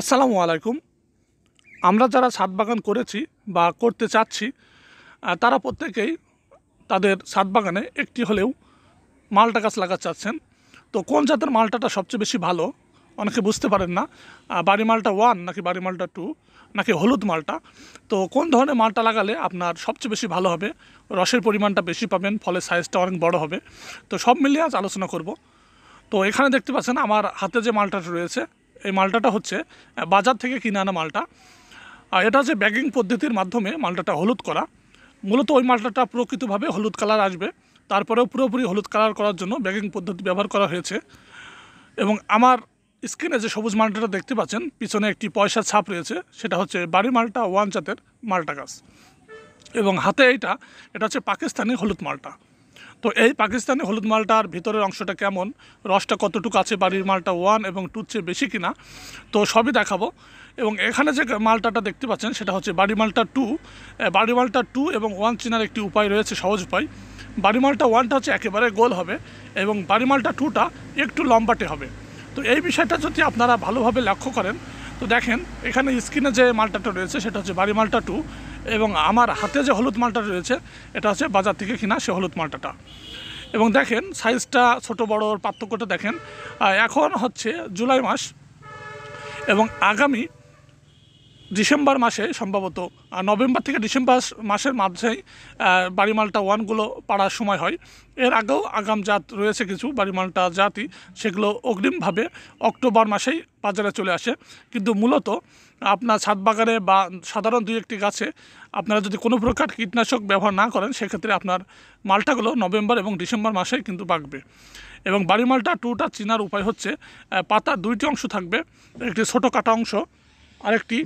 আসসালামু আলাইকুম আমরা যারা ছাদ বাগান করেছি বা করতে চাচ্ছি তারা প্রত্যেকেই তাদের ছাদ বাগানে একটি হলেও মালটা গাছ লাগাতে চাচ্ছেন তো কোন জাতের মালটাটা সবচেয়ে বেশি ভালো অনেকে বুঝতে পারেন না বাড়ি মালটা ওয়ান নাকি বাড়ি মালটা টু নাকি হলুদ মালটা তো কোন ধরনের মালটা লাগালে আপনার সবচেয়ে বেশি ভালো হবে রসের পরিমাণটা বেশি পাবেন ফলে সাইজটা অনেক বড় হবে তো সব মিলিয়ে আজ আলোচনা করব তো এখানে দেখতে পাচ্ছেন আমার হাতে যে মালটা রয়েছে এই মালটাটা হচ্ছে বাজার থেকে কিনে আনা মালটা এটা যে ব্যাগিং পদ্ধতির মাধ্যমে মালটাটা হলুদ করা মূলত ওই মালটাটা প্রকৃতভাবে হলুদ কালার আসবে তারপরেও পুরোপুরি হলুদ কালার করার জন্য ব্যাগিং পদ্ধতি ব্যবহার করা হয়েছে এবং আমার স্ক্রিনে যে সবুজ মালটাটা দেখতে পাচ্ছেন পিছনে একটি পয়সার ছাপ রয়েছে সেটা হচ্ছে বাড়ি মালটা ওয়ান জাতের মালটা গাছ এবং হাতে এইটা এটা হচ্ছে পাকিস্তানি হলুদ মালটা তো এই পাকিস্তানি হলুদ মালটার ভিতরের অংশটা কেমন রসটা কতটুকু আছে বাড়ির মালটা ওয়ান এবং টুর চেয়ে বেশি কিনা তো সবই দেখাবো এবং এখানে যে মালটাটা দেখতে পাচ্ছেন সেটা হচ্ছে বাড়ি মালটা টু বাড়ি মালটা টু এবং ওয়ান চিনার একটি উপায় রয়েছে সহজ উপায় বাড়ি মালটা ওয়ানটা হচ্ছে একেবারে গোল হবে এবং বাড়ি মালটা টুটা একটু লম্বাটে হবে তো এই বিষয়টা যদি আপনারা ভালোভাবে লক্ষ্য করেন তো দেখেন এখানে স্ক্রিনে যে মালটাটা রয়েছে সেটা হচ্ছে বাড়ি মালটা টু এবং আমার হাতে যে হলুদ মালটা রয়েছে এটা হচ্ছে বাজার থেকে কিনা সে হলুদ মালটাটা এবং দেখেন সাইজটা ছোট বড়োর পার্থক্যটা দেখেন এখন হচ্ছে জুলাই মাস এবং আগামী ডিসেম্বর মাসে সম্ভবত নভেম্বর থেকে ডিসেম্বর মাসের মাঝেই বাড়িমালটা ওয়ানগুলো পাড়ার সময় হয় এর আগেও আগাম জাত রয়েছে কিছু বাড়িমালটা জাতি সেগুলো অগ্রিমভাবে অক্টোবর মাসেই বাজারে চলে আসে কিন্তু মূলত আপনার ছাদ বাগানে বা সাধারণ দুই একটি গাছে আপনারা যদি কোনো প্রকার কীটনাশক ব্যবহার না করেন সেক্ষেত্রে আপনার মালটাগুলো নভেম্বর এবং ডিসেম্বর মাসেই কিন্তু পাকবে এবং বাড়িমালটা টুটা চিনার উপায় হচ্ছে পাতা দুইটি অংশ থাকবে একটি ছোটো কাটা অংশ আরেকটি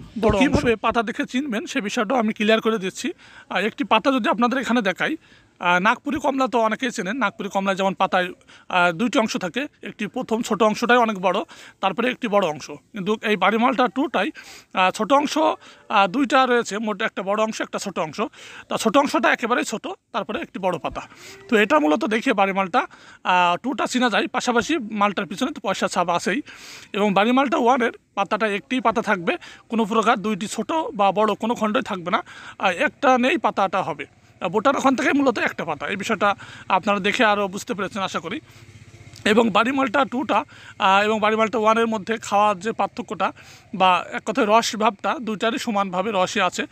কীভাবে পাতা দেখে চিনবেন সে বিষয়টাও আমি ক্লিয়ার করে দিচ্ছি আর একটি পাতা যদি আপনাদের এখানে দেখাই নাগপুরি কমলা তো অনেকেই চেনেন নাগপুরি কমলা যেমন পাতায় দুইটি অংশ থাকে একটি প্রথম ছোট অংশটাই অনেক বড় তারপরে একটি বড় অংশ কিন্তু এই বাড়িমালটা টুটাই ছোট অংশ দুইটা রয়েছে মোট একটা বড় অংশ একটা ছোট অংশ তা ছোট অংশটা একেবারেই ছোট তারপরে একটি বড় পাতা তো এটা মূলত দেখে বাড়িমালটা টুটা চিনা যায় পাশাপাশি মালটার পিছনে তো পয়সা ছাপ আসেই এবং বাড়িমালটা ওয়ানের পাতাটা একটি পাতা থাকবে কোনো প্রকার দুইটি ছোট বা বড় কোনো খণ্ডই থাকবে না একটা নেই পাতাটা হবে ভোটার ওখান থেকে মূলত একটা পাতা এই বিষয়টা আপনারা দেখে আরও বুঝতে পেরেছেন আশা করি এবং বাড়িমালটা টুটা এবং বাড়িমালটা ওয়ানের মধ্যে খাওয়ার যে পার্থক্যটা বা এক কথায় রস ভাবটা দুইটারই সমানভাবে রসই আছে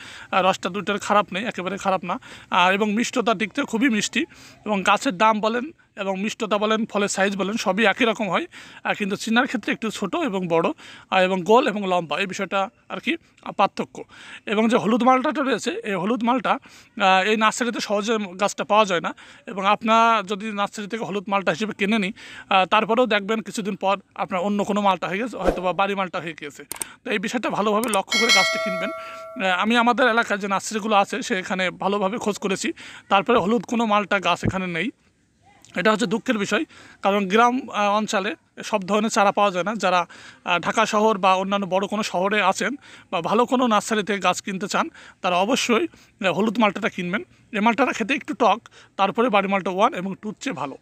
রসটা দুইটার খারাপ নেই একেবারে খারাপ না এবং মিষ্টতা থেকে খুবই মিষ্টি এবং গাছের দাম বলেন এবং মিষ্টতা বলেন ফলের সাইজ বলেন সবই একই রকম হয় আর কিন্তু চিনার ক্ষেত্রে একটু ছোট এবং বড় এবং গোল এবং লম্বা এই বিষয়টা আর কি পার্থক্য এবং যে হলুদ মালটাটা রয়েছে এই হলুদ মালটা এই নার্সারিতে সহজে গাছটা পাওয়া যায় না এবং আপনার যদি নার্সারি থেকে হলুদ মালটা হিসেবে কিনে নিই তারপরেও দেখবেন কিছুদিন পর আপনার অন্য কোনো মালটা হয়ে গেছে হয়তো বা বাড়ি মালটা হয়ে গেছে তো এই বিষয়টা ভালোভাবে লক্ষ্য করে গাছটা কিনবেন আমি আমাদের এলাকায় যে নার্সারিগুলো আছে সেখানে ভালোভাবে খোঁজ করেছি তারপরে হলুদ কোনো মালটা গাছ এখানে নেই এটা হচ্ছে দুঃখের বিষয় কারণ গ্রাম অঞ্চলে সব ধরনের চারা পাওয়া যায় না যারা ঢাকা শহর বা অন্যান্য বড় কোনো শহরে আছেন বা ভালো কোনো নার্সারি থেকে গাছ কিনতে চান তারা অবশ্যই হলুদ মালটাটা কিনবেন এ মালটাটা খেতে একটু টক তারপরে বাড়ি মালটা ওয়ান এবং টুর চেয়ে ভালো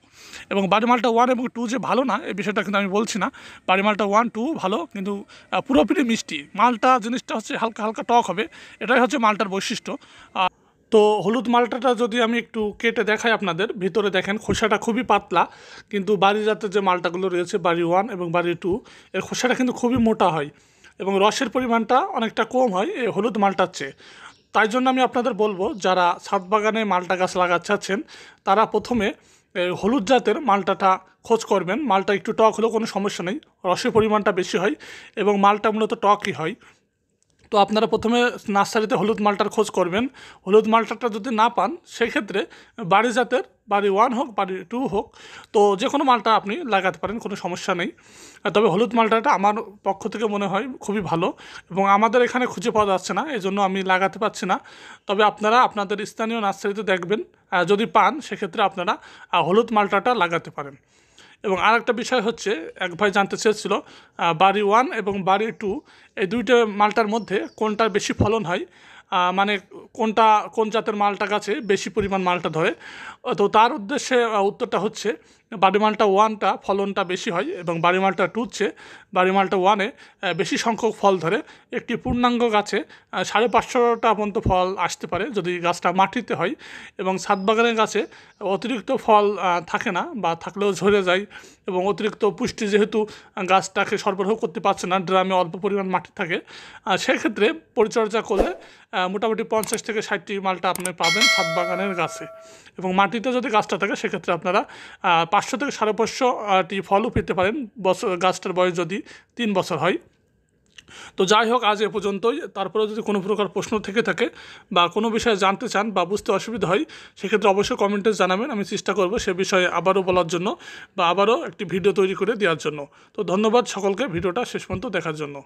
এবং বাড়ি মালটা ওয়ান এবং টু যে ভালো না এই বিষয়টা কিন্তু আমি বলছি না বাড়ি মালটা ওয়ান টু ভালো কিন্তু পুরোপুরি মিষ্টি মালটা জিনিসটা হচ্ছে হালকা হালকা টক হবে এটাই হচ্ছে মালটার বৈশিষ্ট্য তো হলুদ মালটাটা যদি আমি একটু কেটে দেখাই আপনাদের ভিতরে দেখেন খোসাটা খুবই পাতলা কিন্তু বাড়ি জাতের যে মালটাগুলো রয়েছে বাড়ি ওয়ান এবং বাড়ি টু এর খোসাটা কিন্তু খুবই মোটা হয় এবং রসের পরিমাণটা অনেকটা কম হয় এই হলুদ মালটার চেয়ে তাই জন্য আমি আপনাদের বলবো যারা ছাদ বাগানে মালটা গাছ লাগাচ্ছেন তারা প্রথমে হলুদ জাতের মালটাটা খোঁজ করবেন মালটা একটু টক হলেও কোনো সমস্যা নেই রসের পরিমাণটা বেশি হয় এবং মালটা মূলত টকই হয় তো আপনারা প্রথমে নার্সারিতে হলুদ মালটার খোঁজ করবেন হলুদ মালটাটা যদি না পান সেক্ষেত্রে বাড়ি জাতের বাড়ি ওয়ান হোক বাড়ি টু হোক তো যে কোনো মালটা আপনি লাগাতে পারেন কোনো সমস্যা নেই তবে হলুদ মালটাটা আমার পক্ষ থেকে মনে হয় খুবই ভালো এবং আমাদের এখানে খুঁজে পাওয়া যাচ্ছে না এজন্য আমি লাগাতে পারছি না তবে আপনারা আপনাদের স্থানীয় নার্সারিতে দেখবেন যদি পান সেক্ষেত্রে আপনারা হলুদ মালটাটা লাগাতে পারেন এবং আর একটা বিষয় হচ্ছে এক ভাই জানতে চেয়েছিল বাড়ি ওয়ান এবং বাড়ি টু এই দুইটা মালটার মধ্যে কোনটার বেশি ফলন হয় মানে কোনটা কোন জাতের মালটা গাছে বেশি পরিমাণ মালটা ধরে তো তার উদ্দেশ্যে উত্তরটা হচ্ছে বাড়িমালটা ওয়ানটা ফলনটা বেশি হয় এবং বাড়িমালটা টুচ্ছে বাড়িমালটা ওয়ানে বেশি সংখ্যক ফল ধরে একটি পূর্ণাঙ্গ গাছে সাড়ে পাঁচশোটা পর্যন্ত ফল আসতে পারে যদি গাছটা মাটিতে হয় এবং বাগানের গাছে অতিরিক্ত ফল থাকে না বা থাকলেও ঝরে যায় এবং অতিরিক্ত পুষ্টি যেহেতু গাছটাকে সরবরাহ করতে পারছে না ড্রামে অল্প পরিমাণ মাটি থাকে সেক্ষেত্রে পরিচর্যা করলে মোটামুটি পঞ্চাশ থেকে ষাটটি মালটা আপনি পাবেন বাগানের গাছে এবং মাটিতে যদি গাছটা থাকে সেক্ষেত্রে আপনারা পাঁচশো থেকে সাড়ে আটি ফলও পেতে পারেন বছর গাছটার বয়স যদি তিন বছর হয় তো যাই হোক আজ এ পর্যন্তই তারপরে যদি কোনো প্রকার প্রশ্ন থেকে থাকে বা কোনো বিষয়ে জানতে চান বা বুঝতে অসুবিধা হয় সেক্ষেত্রে অবশ্যই কমেন্টে জানাবেন আমি চেষ্টা করব সে বিষয়ে আবারও বলার জন্য বা আবারও একটি ভিডিও তৈরি করে দেওয়ার জন্য তো ধন্যবাদ সকলকে ভিডিওটা শেষ পর্যন্ত দেখার জন্য